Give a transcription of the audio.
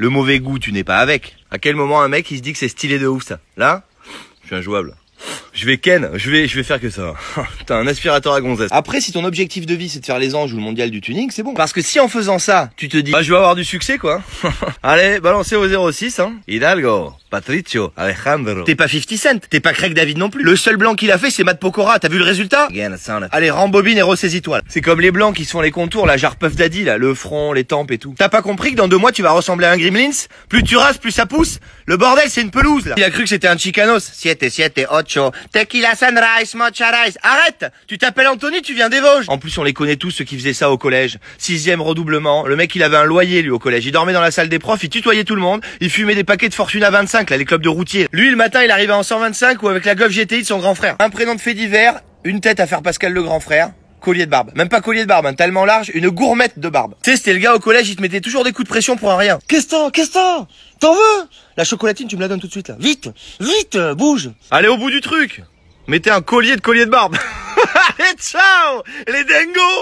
Le mauvais goût, tu n'es pas avec. À quel moment un mec il se dit que c'est stylé de ouf ça Là, je suis injouable. Je vais Ken, je vais, je vais faire que ça. Oh, T'as un aspirateur à gonzesse. Après, si ton objectif de vie c'est de faire les anges ou le mondial du tuning, c'est bon. Parce que si en faisant ça, tu te dis, bah je vais avoir du succès quoi. Allez, balancez au 06, hein. Hidalgo, Patricio, Alejandro. T'es pas 50 Cent, t'es pas Craig David non plus. Le seul blanc qu'il a fait, c'est Matt Pokora. T'as vu le résultat Allez, rembobine et ressaisis-toi. C'est comme les blancs qui se font les contours, la jarpeuf d'Adi, là, le front, les tempes et tout. T'as pas compris que dans deux mois tu vas ressembler à un gremlins Plus tu rases, plus ça pousse. Le bordel, c'est une pelouse là. Il a cru que c'était un chicanos. Siete, siete, ocho. Tequila sunrise, mocha rice. Arrête Tu t'appelles Anthony, tu viens des Vosges. En plus, on les connaît tous ceux qui faisaient ça au collège. Sixième redoublement. Le mec, il avait un loyer, lui, au collège. Il dormait dans la salle des profs, il tutoyait tout le monde. Il fumait des paquets de fortune à 25, là, les clubs de routiers. Lui, le matin, il arrivait en 125 ou avec la Golf GTI de son grand frère. Un prénom de fait divers, une tête à faire Pascal le grand frère collier de barbe. Même pas collier de barbe, hein, tellement large, une gourmette de barbe. Tu sais, c'était le gars au collège, il te mettait toujours des coups de pression pour un rien. Qu'est-ce que qu'est-ce que T'en veux La chocolatine, tu me la donnes tout de suite là. Vite, vite, euh, bouge. Allez au bout du truc. Mettez un collier de collier de barbe. Allez, ciao Les dingos